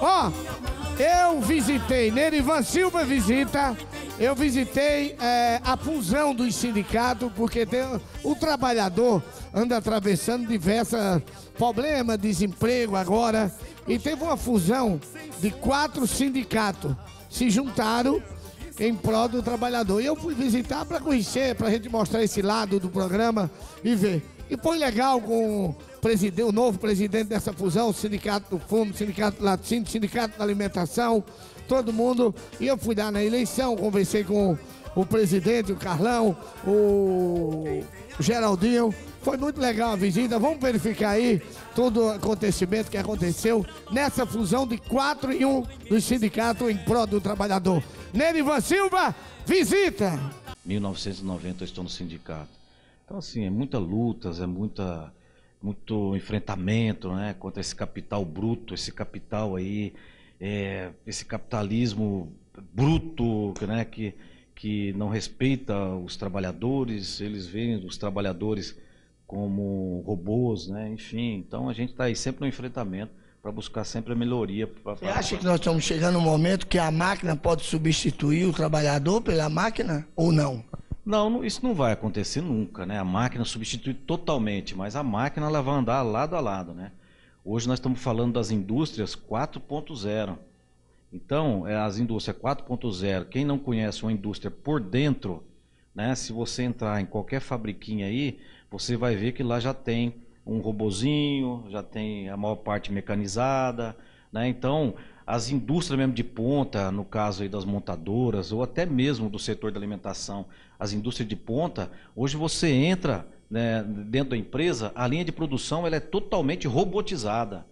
Ó, oh, eu visitei, Nerivan Silva visita, eu visitei é, a fusão dos sindicatos, porque tem, o trabalhador anda atravessando diversos problemas, desemprego agora, e teve uma fusão de quatro sindicatos, se juntaram em prol do trabalhador. E eu fui visitar para conhecer, para a gente mostrar esse lado do programa e ver. E foi legal com o novo presidente dessa fusão, Sindicato do Fumo, Sindicato Latino, Sindicato da Alimentação, todo mundo. E eu fui lá na eleição, conversei com o presidente, o Carlão, o Geraldinho. Foi muito legal a visita. Vamos verificar aí todo o acontecimento que aconteceu nessa fusão de quatro em um do sindicato em prol do trabalhador. Nerivan Silva, visita! 1990 eu estou no sindicato. Então, assim, é muita lutas, é muita muito enfrentamento né, contra esse capital bruto, esse capital aí, é, esse capitalismo bruto né, que, que não respeita os trabalhadores, eles veem os trabalhadores como robôs, né, enfim. Então a gente está aí sempre no enfrentamento para buscar sempre a melhoria. Pra, pra... Você acha que nós estamos chegando no momento que a máquina pode substituir o trabalhador pela máquina ou não? Não, isso não vai acontecer nunca, né? A máquina substitui totalmente, mas a máquina ela vai andar lado a lado, né? Hoje nós estamos falando das indústrias 4.0. Então, é, as indústrias 4.0, quem não conhece uma indústria por dentro, né? Se você entrar em qualquer fabriquinha aí, você vai ver que lá já tem um robozinho, já tem a maior parte mecanizada, né? Então, as indústrias mesmo de ponta, no caso aí das montadoras, ou até mesmo do setor da alimentação, as indústrias de ponta, hoje você entra né, dentro da empresa, a linha de produção ela é totalmente robotizada.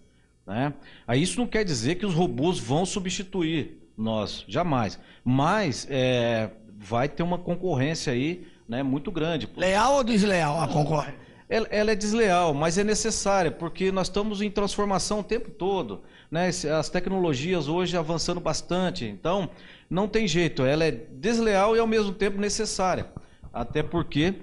Né? Aí isso não quer dizer que os robôs vão substituir nós, jamais. Mas é, vai ter uma concorrência aí né, muito grande. Leal ou desleal a concorrência? ela, ela, é desleal, mas é necessária, porque nós estamos em transformação o tempo todo. Né? As tecnologias hoje avançando bastante, então não tem jeito, ela é desleal e ao mesmo tempo necessária. Até porque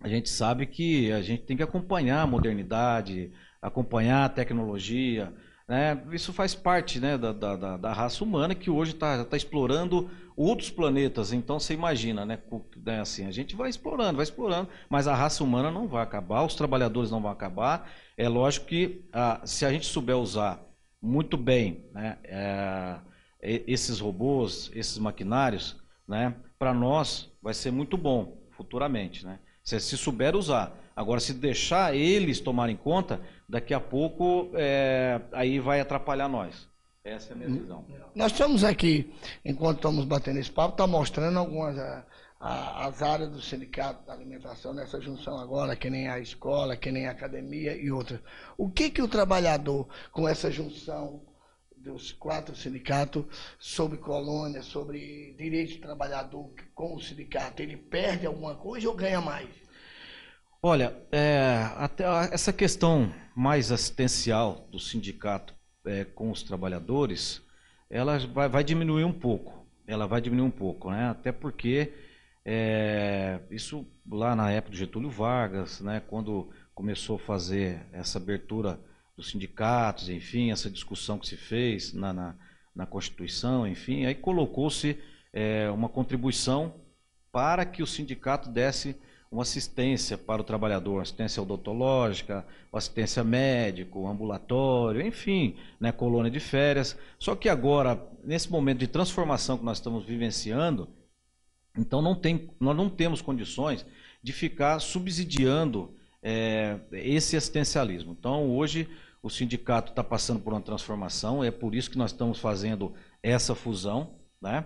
a gente sabe que a gente tem que acompanhar a modernidade, acompanhar a tecnologia. Né? Isso faz parte né, da, da, da raça humana que hoje está tá explorando outros planetas. Então você imagina, né, né? Assim, a gente vai explorando, vai explorando, mas a raça humana não vai acabar, os trabalhadores não vão acabar. É lógico que ah, se a gente souber usar muito bem né, é, esses robôs, esses maquinários, né, para nós vai ser muito bom futuramente, né? Se, se souber usar. Agora, se deixar eles tomarem conta, daqui a pouco é, aí vai atrapalhar nós. Essa é a minha visão. Nós estamos aqui, enquanto estamos batendo esse papo, está mostrando algumas a, eh, a, as áreas do sindicato da alimentação nessa junção agora, que nem a escola, que nem a academia e outras. O que que o trabalhador, com essa junção dos quatro sindicatos, sobre colônia, sobre direito de trabalhador com o sindicato, ele perde alguma coisa ou ganha mais? Olha, é, até essa questão mais assistencial do sindicato é, com os trabalhadores, ela vai, vai, diminuir um pouco. Ela vai diminuir um pouco, né? Até porque é, isso lá na época do Getúlio Vargas, né? Quando começou a fazer essa abertura dos sindicatos, enfim, essa discussão que se fez na, na, na Constituição, enfim, aí colocou-se é, uma contribuição para que o sindicato desse uma assistência para o trabalhador, assistência odontológica, assistência médico, ambulatório, enfim, né, colônia de férias. Só que agora, nesse momento de transformação que nós estamos vivenciando, então não tem, nós não temos condições de ficar subsidiando é, esse assistencialismo. Então hoje o sindicato está passando por uma transformação, é por isso que nós estamos fazendo essa fusão, né?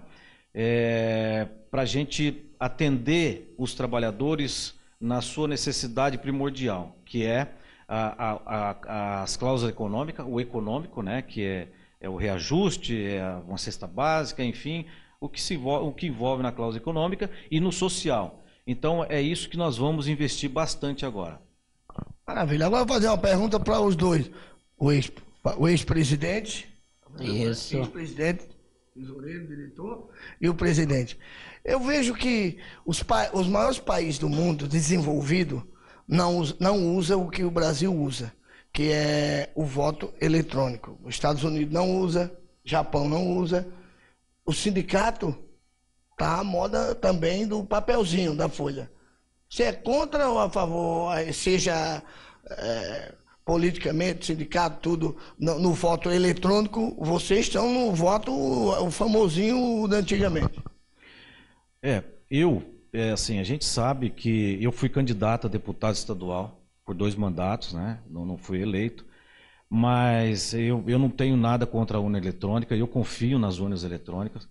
é, para a gente atender os trabalhadores na sua necessidade primordial, que é a, a, a, as cláusulas econômicas, o econômico, né, que é, é o reajuste, é uma cesta básica, enfim, o que, se, o que envolve na cláusula econômica e no social. Então é isso que nós vamos investir bastante agora. Maravilha. Agora vou fazer uma pergunta para os dois. O ex-presidente. Ex isso. O ex-presidente tesoureiro, diretor e o presidente. Eu vejo que os, pa os maiores países do mundo desenvolvido não, não usam o que o Brasil usa, que é o voto eletrônico. Os Estados Unidos não usa, Japão não usa. O sindicato tá à moda também do papelzinho da folha. Você é contra ou a favor, seja é, politicamente, sindicato, tudo, no, no, voto eletrônico, vocês estão no voto o famosinho de antigamente. É, eu, é assim, a gente sabe que eu fui candidato a deputado estadual por dois mandatos, né? Não, não fui eleito. Mas eu, eu não tenho nada contra a urna eletrônica, eu confio nas urnas eletrônicas.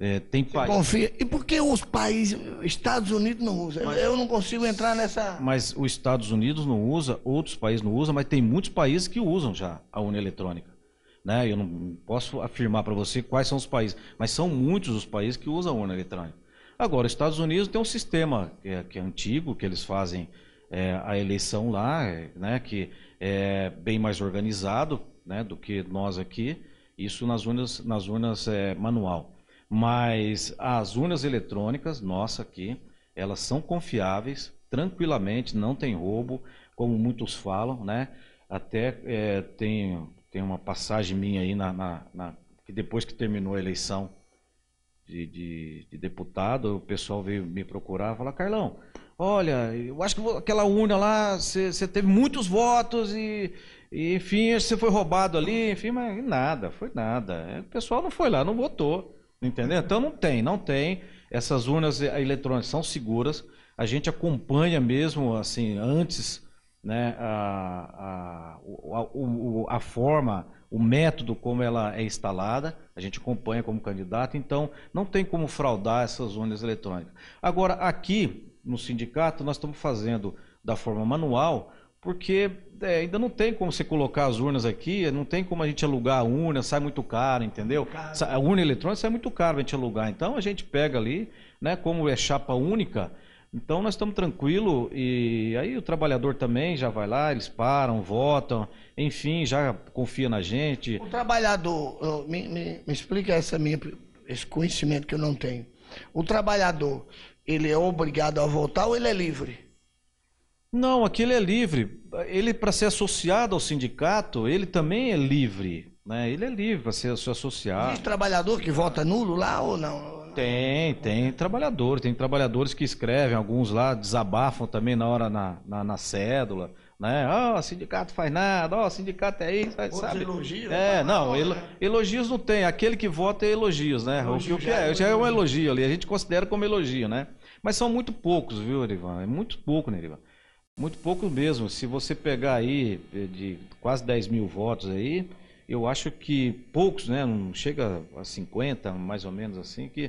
É, tem país. Confia. E por que os países, Estados Unidos não usa? Mas, eu não consigo entrar nessa. Mas os Estados Unidos não usa, outros países não usam, mas tem muitos países que usam já a urna eletrônica. Né? Eu não posso afirmar para você quais são os países, mas são muitos os países que usam a urna eletrônica. Agora, os Estados Unidos tem um sistema que é, que é antigo, que eles fazem é, a eleição lá, é, né? que é bem mais organizado né? do que nós aqui. Isso nas urnas, nas urnas é, manual. Mas as urnas eletrônicas, nossa aqui, elas são confiáveis, tranquilamente, não tem roubo, como muitos falam, né? Até é, tem, tem uma passagem minha aí na, na, na, que depois que terminou a eleição de, de, de deputado, o pessoal veio me procurar e falar, Carlão, olha, eu acho que aquela urna lá, você teve muitos votos e, e enfim, você foi roubado ali, enfim, mas nada, foi nada. O pessoal não foi lá, não votou. Entendeu? Então não tem, não tem. Essas urnas eletrônicas são seguras. A gente acompanha mesmo, assim, antes, né, a, a, a, a forma, o método como ela é instalada. A gente acompanha como candidato. Então não tem como fraudar essas urnas eletrônicas. Agora, aqui no sindicato, nós estamos fazendo da forma manual porque é, ainda não tem como você colocar as urnas aqui, não tem como a gente alugar a urna, sai muito caro, entendeu? Caro. A urna eletrônica sai muito caro a gente alugar. Então a gente pega ali, né, como é chapa única, então nós estamos tranquilo e aí o trabalhador também já vai lá, eles param, votam, enfim, já confia na gente. O trabalhador, me, me, me explica essa minha, esse conhecimento que eu não tenho. O trabalhador, ele é obrigado a votar ou ele é livre? Não, aquele é livre. Ele, para ser associado ao sindicato, ele também é livre. Né? Ele é livre para ser, ser associado. Existe trabalhador que vota nulo lá ou não? Tem, tem trabalhador. Tem trabalhadores que escrevem, alguns lá desabafam também na hora na, na, na cédula. Né? Ó, oh, sindicato faz nada, ó, oh, sindicato é isso, Outros sabe? elogios. É, não, ah, é. elogios não tem. Aquele que vota é elogios, né? Elogio o que, já, é, é já é um elogio ali. A gente considera como elogio, né? Mas são muito poucos, viu, Erivan? É muito pouco, né, Erivan? Muito pouco mesmo. Se você pegar aí eh, de quase 10 mil votos aí, eu acho que poucos, né? Não chega a 50, mais ou menos assim, que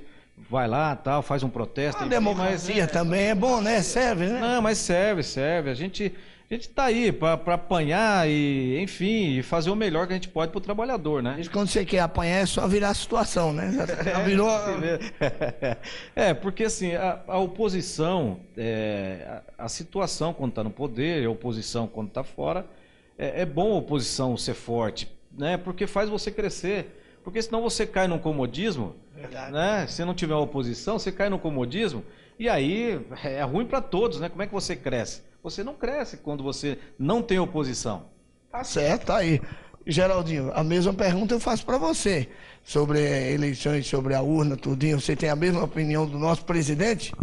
vai lá, tal, faz um protesto. A democracia mas, também é bom, né? Serve, né? Não, mas serve, serve. A gente a gente está aí para apanhar e, enfim, fazer o melhor que a gente pode para o trabalhador, né? quando você quer apanhar é só virar a situação, né? Já, já virou. É, assim é, porque assim, a, a oposição, é, a, a, situação quando está no poder, a oposição quando está fora, é, é bom a oposição ser forte, né? Porque faz você crescer. Porque senão você cai num comodismo, Verdade. né? Se não tiver oposição, você cai no comodismo e aí é ruim para todos, né? Como é que você cresce? Você não cresce quando você não tem oposição. Tá certo, tá aí. Geraldinho, a mesma pergunta eu faço para você sobre eh, eleições, sobre a urna, tudinho. Você tem a mesma opinião do nosso presidente?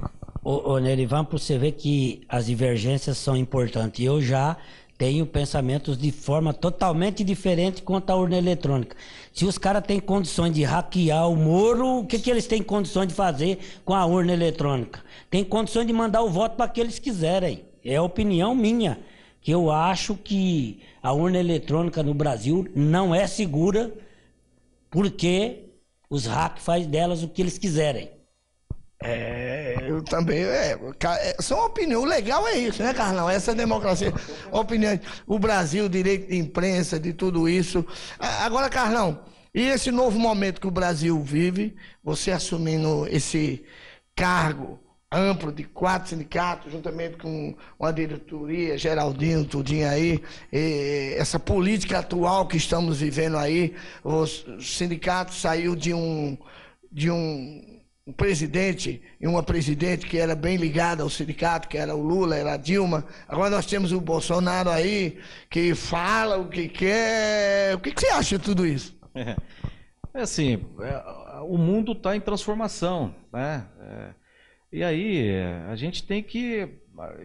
Ô, ô Nerivan, para você ver que as divergências são importantes. Eu já tenho pensamentos de forma totalmente diferente quanto à urna eletrônica. Se os caras têm condições de hackear o Moro, o que, que eles têm condições de fazer com a urna eletrônica? Tem condições de mandar o voto para que eles quiserem. É opinião minha, que eu acho que a urna eletrônica no Brasil não é segura porque os hackers fazem delas o que eles quiserem. É, eu também. É, só uma é, opinião. O legal é isso, né, Carlão? Essa é democracia. Opinião. O Brasil, direito de imprensa, de tudo isso. Agora, Carlão, e esse novo momento que o Brasil vive, você assumindo esse cargo amplo de quatro sindicatos, juntamente com uma diretoria, Geraldino, tudinho aí, essa política atual que estamos vivendo aí, o sindicato saiu de um, de um, um presidente e uma presidente que era bem ligada ao sindicato, que era o Lula, era a Dilma. Agora nós temos o Bolsonaro aí, que fala o que quer. O que, que você acha de tudo isso? É, é assim, é, o mundo está em transformação, né? É e aí a gente tem que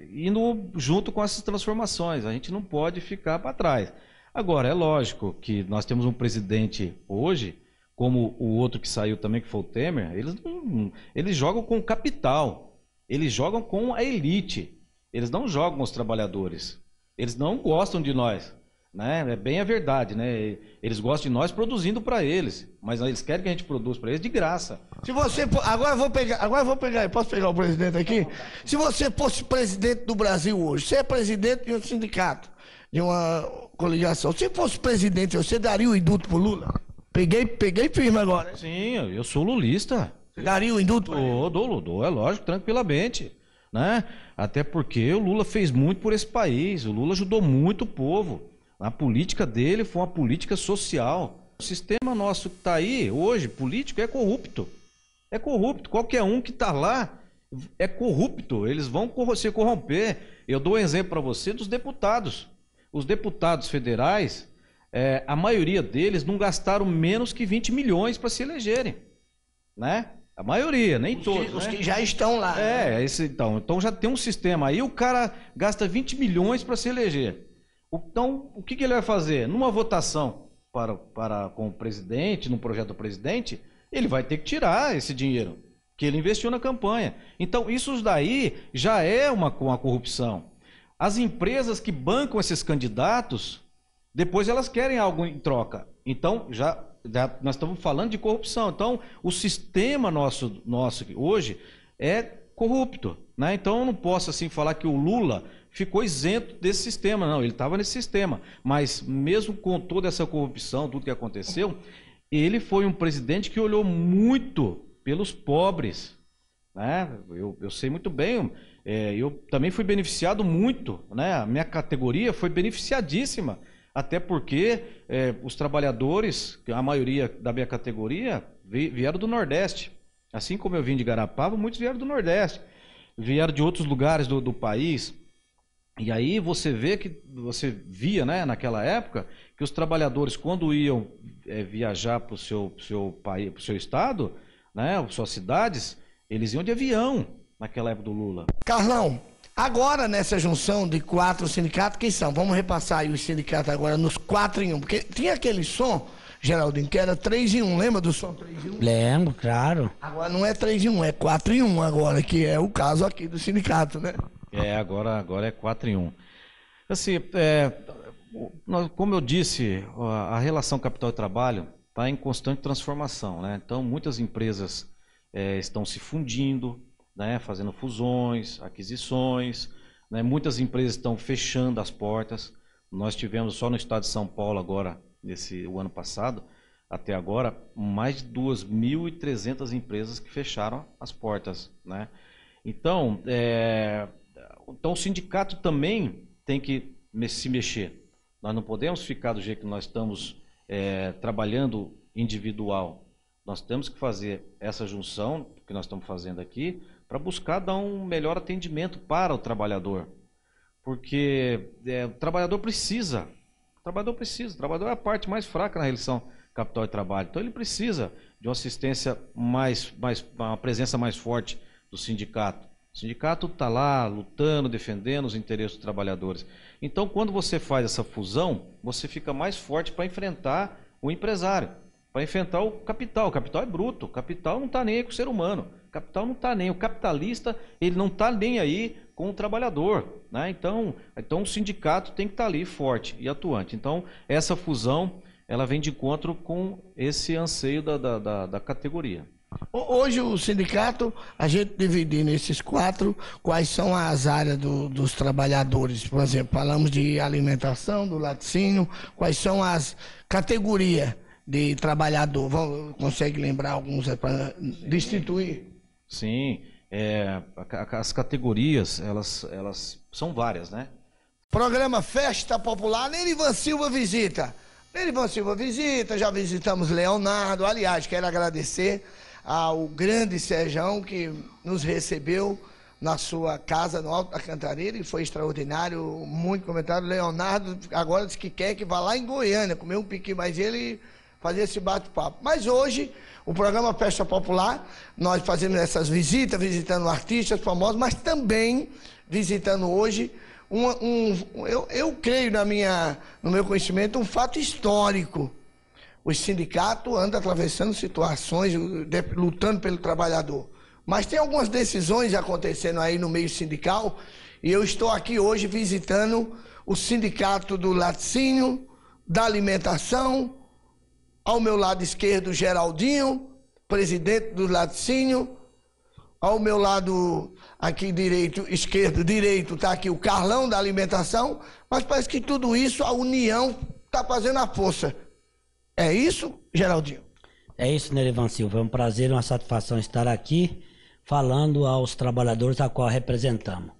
ir junto com essas transformações, a gente não pode ficar para trás. Agora, é lógico que nós temos um presidente hoje, como o outro que saiu também, que foi o Temer, eles, não, eles jogam com o capital, eles jogam com a elite, eles não jogam com os trabalhadores, eles não gostam de nós. Né? É bem a verdade, né? Eles gostam de nós produzindo para eles, mas eles querem que a gente produza para eles de graça. Se você agora eu vou pegar, agora vou pegar, posso pegar o presidente aqui? Se você fosse presidente do Brasil hoje, você é presidente de um sindicato, de uma coligação. Se fosse presidente, você daria o indulto pro Lula? Peguei, peguei firme agora. Sim, eu sou lulista. Daria o indulto? Dou, dou, dou, é lógico, tranquilamente. Né? Até porque o Lula fez muito por esse país, o Lula ajudou muito o povo. A política dele foi uma política social. O sistema nosso que está aí hoje, político, é corrupto. É corrupto. Qualquer um que está lá é corrupto. Eles vão se corromper. Eu dou um exemplo para você dos deputados. Os deputados federais, é, a maioria deles não gastaram menos que 20 milhões para se elegerem. Né? A maioria, nem os todos. Que, né? Os que já estão lá. É, né? esse, então, então já tem um sistema aí, o cara gasta 20 milhões para se eleger. Então, o que, que ele vai fazer? Numa votação para, para com o presidente, num projeto do presidente, ele vai ter que tirar esse dinheiro que ele investiu na campanha. Então, isso daí já é uma, uma corrupção. As empresas que bancam esses candidatos, depois elas querem algo em troca. Então, já, já nós estamos falando de corrupção. Então, o sistema nosso, nosso hoje é corrupto. Né? Então, eu não posso assim falar que o Lula ficou isento desse sistema. Não, ele estava nesse sistema. Mas mesmo com toda essa corrupção, tudo que aconteceu, ele foi um presidente que olhou muito pelos pobres. Né? Eu, eu sei muito bem, é, eu também fui beneficiado muito, né? a minha categoria foi beneficiadíssima, até porque é, os trabalhadores, a maioria da minha categoria, vieram do Nordeste. Assim como eu vim de Garapava, muitos vieram do Nordeste, vieram de outros lugares do, do país. E aí você vê que você via, né, naquela época, que os trabalhadores quando iam é, viajar para o seu, pro seu país, para o seu estado, né, suas cidades, eles iam de avião naquela época do Lula. Carlão, agora nessa junção de quatro sindicatos, quem são? Vamos repassar aí os sindicatos agora nos quatro em um, porque tinha aquele som Geraldinho, que era 3 em 1, lembra do som 3 em 1? Lembro, claro. Agora não é 3 em 1, é 4 em 1 agora, que é o caso aqui do sindicato, né? É, agora, agora é 4 em 1. Assim, é, como eu disse, a relação capital e trabalho está em constante transformação. Né? Então, muitas empresas é, estão se fundindo, né? fazendo fusões, aquisições. Né? Muitas empresas estão fechando as portas. Nós tivemos só no estado de São Paulo agora, nesse, o ano passado, até agora, mais de 2.300 empresas que fecharam as portas. Né? Então, é, então o sindicato também tem que se mexer. Nós não podemos ficar do jeito que nós estamos é, trabalhando individual. Nós temos que fazer essa junção que nós estamos fazendo aqui para buscar dar um melhor atendimento para o trabalhador. Porque é, o trabalhador precisa. O trabalhador precisa. O trabalhador é a parte mais fraca na relação capital e trabalho. Então ele precisa de uma assistência mais, mais uma presença mais forte do sindicato. O sindicato está lá lutando, defendendo os interesses dos trabalhadores. Então, quando você faz essa fusão, você fica mais forte para enfrentar o empresário, para enfrentar o capital. O capital é bruto, o capital não está nem aí com o ser humano. O capital não está nem. O capitalista ele não está nem aí com o trabalhador. Né? Então, então, o sindicato tem que estar tá ali forte e atuante. Então, essa fusão ela vem de encontro com esse anseio da, da, da, da categoria. Hoje o sindicato, a gente dividindo esses quatro, quais são as áreas do, dos trabalhadores? Por exemplo, falamos de alimentação, do laticínio, quais são as categorias de trabalhador? Vão, consegue lembrar alguns para destituir? Sim, é, as categorias, elas, elas são várias, né? Programa Festa Popular, Nerivan Silva visita. Nerivan Silva visita, já visitamos Leonardo, aliás, quero agradecer ao grande Serjão que nos recebeu na sua casa no Alto da Cantareira e foi extraordinário, muito comentário. Leonardo agora disse que quer que vá lá em Goiânia comer um piqui, mas ele fazer esse bate-papo. Mas hoje, o programa Festa Popular, nós fazemos essas visitas, visitando artistas famosos, mas também visitando hoje um, um eu, eu creio na minha, no meu conhecimento, um fato histórico o sindicato anda atravessando situações, lutando pelo trabalhador. Mas tem algumas decisões acontecendo aí no meio sindical e eu estou aqui hoje visitando o sindicato do laticínio, da alimentação, ao meu lado esquerdo Geraldinho, presidente do laticínio, ao meu lado aqui direito, esquerdo, direito, está aqui o Carlão da alimentação, mas parece que tudo isso, a união está fazendo a força. É isso, Geraldinho? É isso, Nerivan Silva. É um prazer, uma satisfação estar aqui falando aos trabalhadores a qual representamos.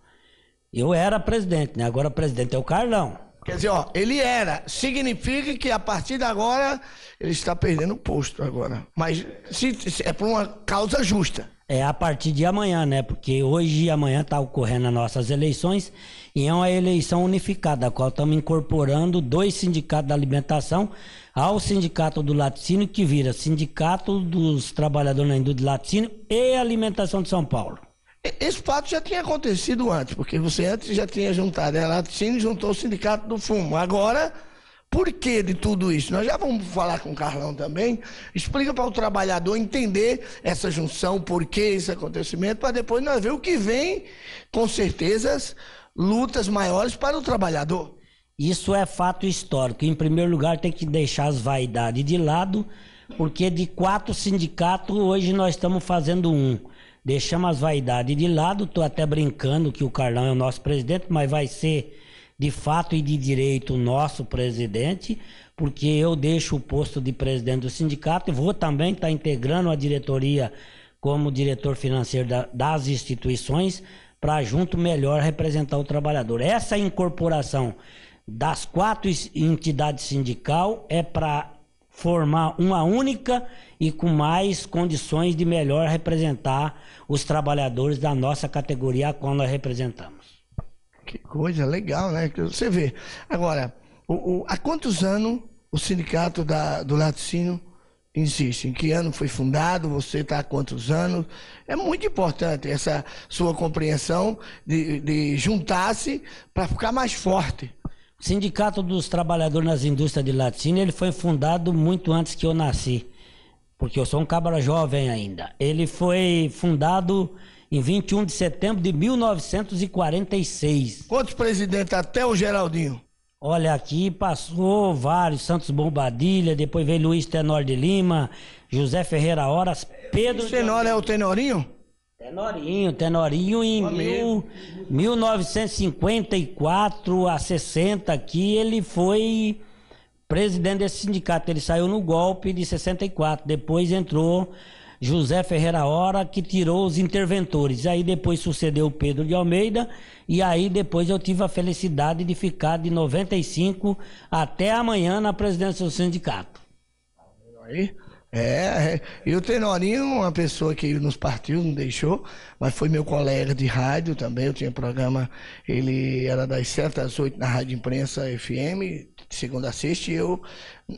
Eu era presidente, né? Agora presidente é o Carlão. Quer dizer, ó, ele era. Significa que a partir de agora ele está perdendo o posto agora. Mas se, se é por uma causa justa é a partir de amanhã, né? Porque hoje e amanhã está ocorrendo as nossas eleições e é uma eleição unificada, a qual estamos incorporando dois sindicatos da alimentação ao sindicato do laticínio, que vira Sindicato dos Trabalhadores na Indústria do Laticínio e Alimentação de São Paulo. Esse fato já tinha acontecido antes, porque você antes já tinha juntado a né? laticínio e juntou o sindicato do fumo. Agora por que de tudo isso? Nós já vamos falar com o Carlão também. Explica para o trabalhador entender essa junção, por que esse acontecimento, para depois nós ver o que vem, com certezas, lutas maiores para o trabalhador. Isso é fato histórico. Em primeiro lugar, tem que deixar as vaidades de lado, porque de quatro sindicatos, hoje nós estamos fazendo um. Deixamos as vaidades de lado, estou até brincando que o Carlão é o nosso presidente, mas vai ser de fato e de direito o nosso presidente, porque eu deixo o posto de presidente do sindicato e vou também estar tá integrando a diretoria como diretor financeiro da, das instituições para junto melhor representar o trabalhador. Essa incorporação das quatro entidades sindical é para formar uma única e com mais condições de melhor representar os trabalhadores da nossa categoria a qual nós representamos. Que coisa legal, né? Você vê. Agora, o, o, há quantos anos o sindicato da, do laticínio Insiste, em que ano foi fundado, você está há quantos anos. É muito importante essa sua compreensão de, de juntar-se para ficar mais forte. O Sindicato dos Trabalhadores nas Indústrias de Laticínio, ele foi fundado muito antes que eu nasci, porque eu sou um cabra jovem ainda. Ele foi fundado em 21 de setembro de 1946. Quantos presidentes até o Geraldinho? Olha, aqui passou vários, Santos Bombadilha, depois veio Luiz Tenor de Lima, José Ferreira Horas, Pedro... O Tenor é o Tenorinho? Tenorinho, Tenorinho em mil, 1954 a 60 aqui ele foi presidente desse sindicato, ele saiu no golpe de 64, depois entrou José Ferreira Hora, que tirou os interventores. Aí depois sucedeu o Pedro de Almeida, e aí depois eu tive a felicidade de ficar de 95 até amanhã na presidência do sindicato. Aí. É, é, e o Tenorinho, uma pessoa que nos partiu, não deixou, mas foi meu colega de rádio também. Eu tinha programa, ele era das 7 às 8 na Rádio Imprensa FM, segunda a sexta, e eu,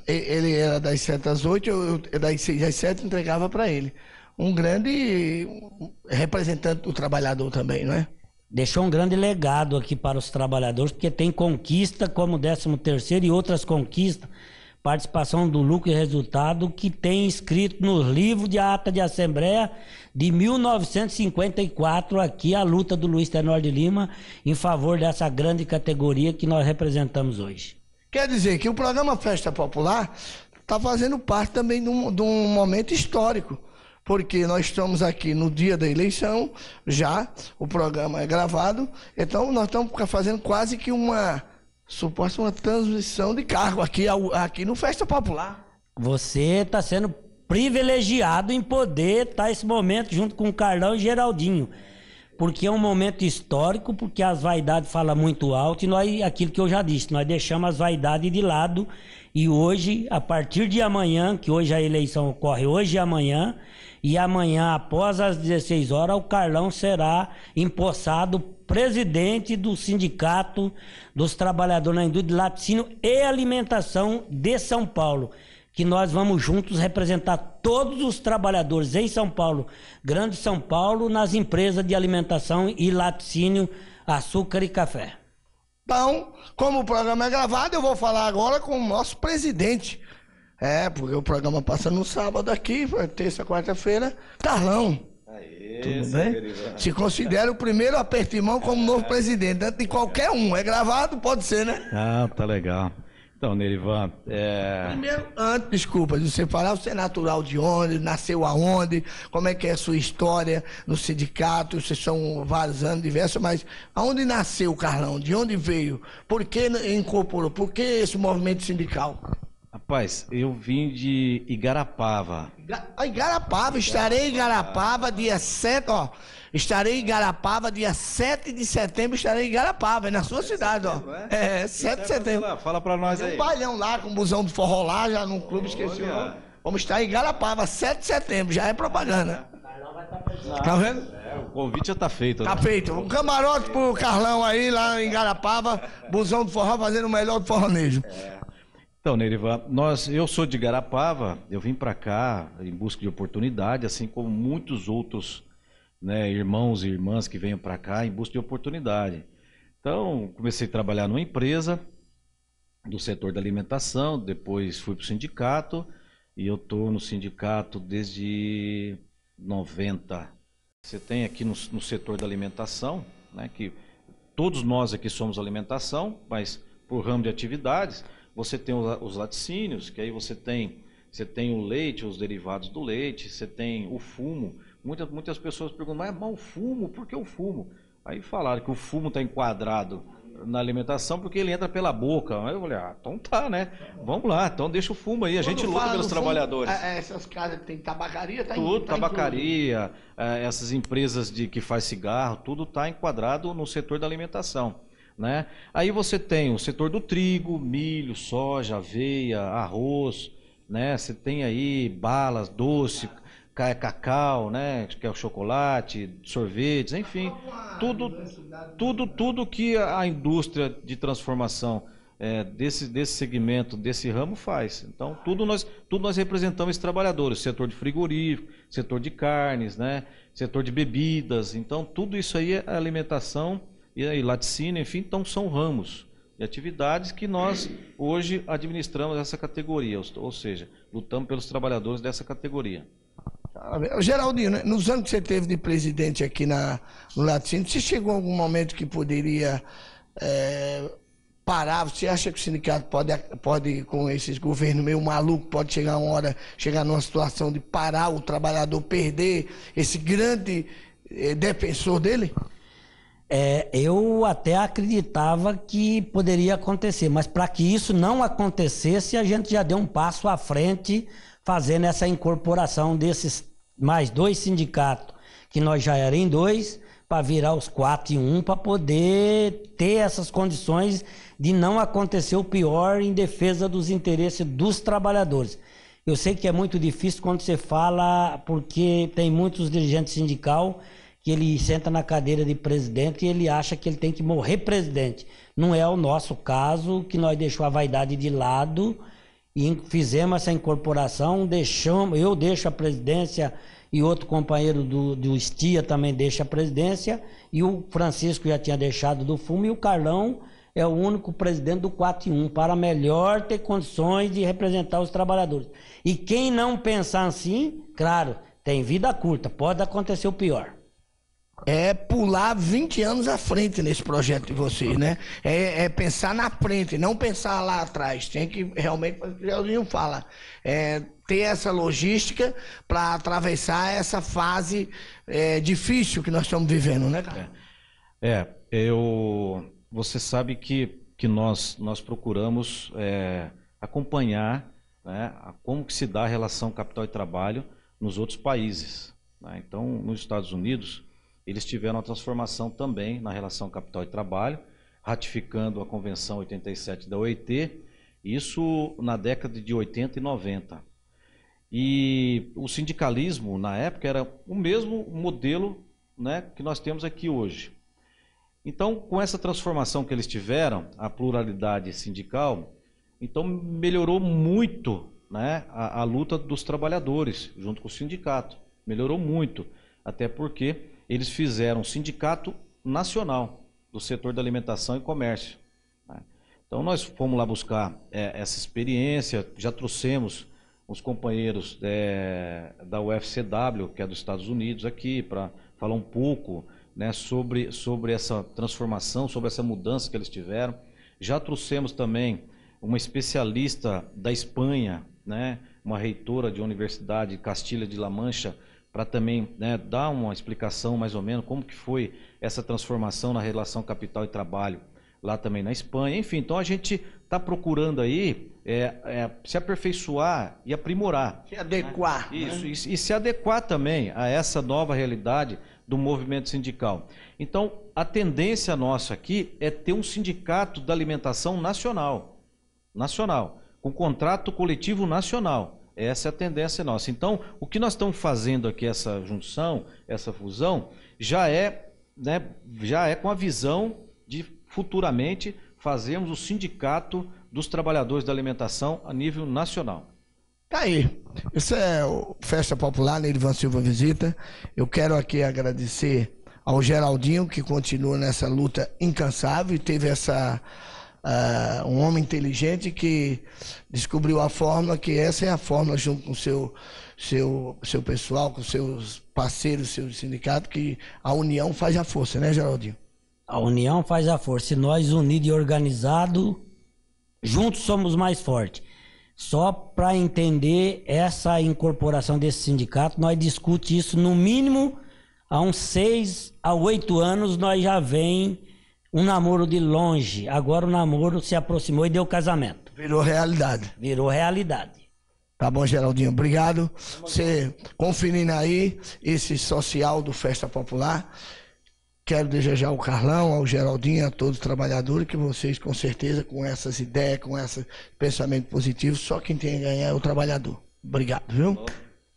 ele era das sete às oito, eu, eu das seis às sete entregava para ele. Um grande representante do trabalhador também, não é? Deixou um grande legado aqui para os trabalhadores, porque tem conquista como 13 terceiro e outras conquistas, participação do lucro e resultado que tem escrito no livro de ata de assembleia de 1954 aqui a luta do Luiz Tenor de Lima em favor dessa grande categoria que nós representamos hoje. Quer dizer que o programa Festa Popular está fazendo parte também de um, de um momento histórico porque nós estamos aqui no dia da eleição, já o programa é gravado, então nós estamos fazendo quase que uma suposta uma transmissão de cargo aqui, aqui no Festa Popular. Você está sendo privilegiado em poder estar tá esse momento junto com o Carlão e Geraldinho porque é um momento histórico, porque as vaidades falam muito alto e nós, aquilo que eu já disse, nós deixamos as vaidades de lado e hoje, a partir de amanhã, que hoje a eleição ocorre hoje e amanhã, e amanhã, após as 16 horas, o Carlão será empossado presidente do Sindicato dos Trabalhadores na Indústria de Laticínio e Alimentação de São Paulo que nós vamos juntos representar todos os trabalhadores em São Paulo, Grande São Paulo, nas empresas de alimentação e laticínio, açúcar e café. Então, como o programa é gravado, eu vou falar agora com o nosso presidente. É, porque o programa passa no sábado aqui, é terça, quarta-feira. Carlão. Aê, Tudo bem? Se considera o primeiro aperto de mão como novo presidente, de qualquer um. É gravado, pode ser, né? Ah, tá legal. Então, Nerivan. É... Primeiro, antes, desculpa, de você falar, você é natural de onde, nasceu aonde, como é que é a sua história no sindicato, vocês são vários anos, diversos, mas aonde nasceu o Carlão? De onde veio? Por que incorporou? Por que esse movimento sindical? Rapaz, eu vim de Igarapava. Iga... Ah, Igarapava, estarei em Igarapava dia 7, ó. Estarei em Igarapava dia 7 de setembro, estarei em Igarapava, é na sua é cidade, ó. É, é 7 de setembro. Lá, fala pra nós Tem aí. um palhão lá com o busão do forró lá, já num clube, Olha. esqueci o nome. Vamos estar em Igarapava, 7 de setembro, já é propaganda. Tá, tá vendo? É, o convite já tá feito. Né? Tá né? feito. Um camarote pro Carlão aí, lá em Garapava, busão do forró, fazendo o melhor do forronejo. É. Então, Nerivan, nós, eu sou de Garapava, eu vim para cá em busca de oportunidade, assim como muitos outros né, irmãos e irmãs que vêm para cá em busca de oportunidade. Então, comecei a trabalhar numa empresa do setor da alimentação, depois fui para o sindicato e eu estou no sindicato desde 90. Você tem aqui no, no setor da alimentação, né, que todos nós aqui somos alimentação, mas por ramo de atividades, você tem os laticínios, que aí você tem, você tem o leite, os derivados do leite, você tem o fumo. Muitas, muitas pessoas perguntam, mas, mas o fumo, por que o fumo? Aí falaram que o fumo está enquadrado na alimentação porque ele entra pela boca. Aí eu falei, ah, então tá, né? Vamos lá, então deixa o fumo aí. A Quando gente luta pelos fumo, trabalhadores. É, é, essas casas que tem tabacaria, tá Tudo, tá em, tá tabacaria, em... É, essas empresas de que faz cigarro, tudo está enquadrado no setor da alimentação. Né? Aí você tem o setor do trigo, milho, soja, aveia, arroz, né? Você tem aí balas, doce, cacau, né? Que é o chocolate, sorvetes, enfim, tudo, tudo, tudo que a indústria de transformação é, desse, desse segmento, desse ramo faz. Então, tudo nós, tudo nós representamos trabalhadores, setor de frigorífico, setor de carnes, né? Setor de bebidas. Então, tudo isso aí é alimentação e aí laticínio, enfim, então são ramos de atividades que nós hoje administramos essa categoria, ou seja, lutamos pelos trabalhadores dessa categoria. Geraldinho, né, nos anos que você teve de presidente aqui na, no Laticínio, você chegou a algum momento que poderia é, parar? Você acha que o sindicato pode, pode, com esses governos meio maluco, pode chegar uma hora, chegar numa situação de parar o trabalhador, perder esse grande é, defensor dele? É, eu até acreditava que poderia acontecer, mas para que isso não acontecesse, a gente já deu um passo à frente fazendo essa incorporação desses mais dois sindicatos, que nós já eram em dois, para virar os quatro e um, para poder ter essas condições de não acontecer o pior em defesa dos interesses dos trabalhadores. Eu sei que é muito difícil quando você fala, porque tem muitos dirigentes sindicais que ele senta na cadeira de presidente e ele acha que ele tem que morrer presidente. Não é o nosso caso, que nós deixou a vaidade de lado e fizemos essa incorporação, deixamos, eu deixo a presidência e outro companheiro do, do Estia também deixa a presidência, e o Francisco já tinha deixado do fumo, e o Carlão é o único presidente do 4 1 para melhor ter condições de representar os trabalhadores. E quem não pensar assim, claro, tem vida curta, pode acontecer o pior é pular 20 anos à frente nesse projeto de vocês, né? É, é pensar na frente, não pensar lá atrás. Tem que realmente, o que o fala, é, ter essa logística para atravessar essa fase é, difícil que nós estamos vivendo, né, cara? É, é eu, você sabe que, que nós, nós procuramos é, acompanhar né, como que se dá a relação capital e trabalho nos outros países. Né? Então, nos Estados Unidos, eles tiveram uma transformação também na relação capital e trabalho, ratificando a Convenção 87 da OIT, isso na década de 80 e 90. E o sindicalismo, na época, era o mesmo modelo né, que nós temos aqui hoje. Então, com essa transformação que eles tiveram, a pluralidade sindical, então melhorou muito né, a, a luta dos trabalhadores junto com o sindicato. Melhorou muito, até porque eles fizeram um sindicato nacional do setor da alimentação e comércio. Né? Então nós fomos lá buscar é, essa experiência, já trouxemos os companheiros é, da UFCW, que é dos Estados Unidos, aqui para falar um pouco né, sobre, sobre essa transformação, sobre essa mudança que eles tiveram. Já trouxemos também uma especialista da Espanha, né, uma reitora de universidade Castilha de La Mancha, para também né, dar uma explicação mais ou menos como que foi essa transformação na relação capital e trabalho lá também na Espanha. Enfim, então a gente está procurando aí é, é, se aperfeiçoar e aprimorar. Se adequar. Né? né? Isso, né? E, e, se adequar também a essa nova realidade do movimento sindical. Então, a tendência nossa aqui é ter um sindicato da alimentação nacional. Nacional. Com contrato coletivo nacional. Essa é a tendência nossa. Então, o que nós estamos fazendo aqui, essa junção, essa fusão, já é, né, já é com a visão de futuramente fazermos o sindicato dos trabalhadores da alimentação a nível nacional. Tá aí. Isso é o Festa Popular, Neivan Silva Visita. Eu quero aqui agradecer ao Geraldinho, que continua nessa luta incansável e teve essa uh, um homem inteligente que descobriu a fórmula, que essa é a fórmula junto com seu seu seu pessoal, com seus parceiros, seu sindicato, que a união faz a força, né, Geraldinho? A união faz a força. Se nós unidos e organizados, juntos somos mais fortes. Só para entender essa incorporação desse sindicato, nós discute isso no mínimo há uns seis a oito anos nós já vem um namoro de longe, agora o namoro se aproximou e deu casamento. Virou realidade. Virou realidade. Tá bom, Geraldinho? Obrigado. Você conferindo aí esse social do Festa Popular. Quero desejar ao Carlão, ao Geraldinho, a todos os trabalhadores, que vocês, com certeza, com essas ideias, com esse pensamento positivo, só quem tem a ganhar é o trabalhador. Obrigado, viu?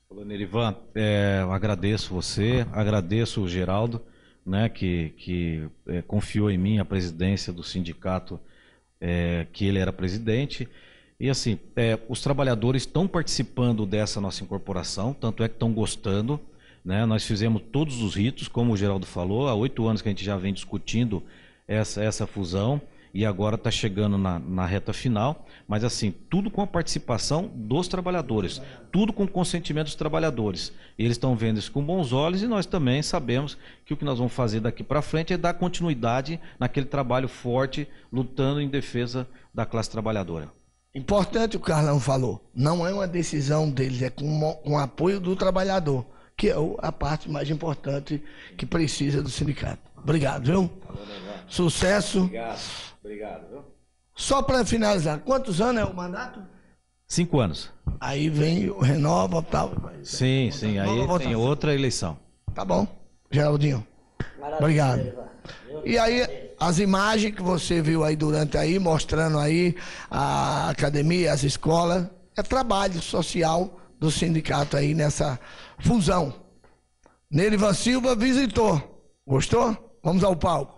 Falou, Nerivan, é, agradeço você, agradeço o Geraldo né, que, que é, confiou em mim a presidência do sindicato é, que ele era presidente. E assim, é, os trabalhadores estão participando dessa nossa incorporação, tanto é que estão gostando. Né? Nós fizemos todos os ritos, como o Geraldo falou, há oito anos que a gente já vem discutindo essa, essa fusão e agora está chegando na, na, reta final, mas assim, tudo com a participação dos trabalhadores, tudo com o consentimento dos trabalhadores. Eles estão vendo isso com bons olhos e nós também sabemos que o que nós vamos fazer daqui para frente é dar continuidade naquele trabalho forte, lutando em defesa da classe trabalhadora. Importante o que o Carlão falou, não é uma decisão deles, é com, com o apoio do trabalhador, que é a parte mais importante que precisa do sindicato. Obrigado, viu? Sucesso. Obrigado. Obrigado. Só para finalizar, quantos anos é o mandato? Cinco anos. Aí vem, o renova tal. Sim, sim. aí tem outra eleição. Tá bom, Geraldinho. Maravilha, Obrigado. E aí, as imagens que você viu aí durante aí, mostrando aí a academia, as escolas, é trabalho social do sindicato aí nessa fusão. Nerivan Silva visitou. Gostou? Vamos ao palco.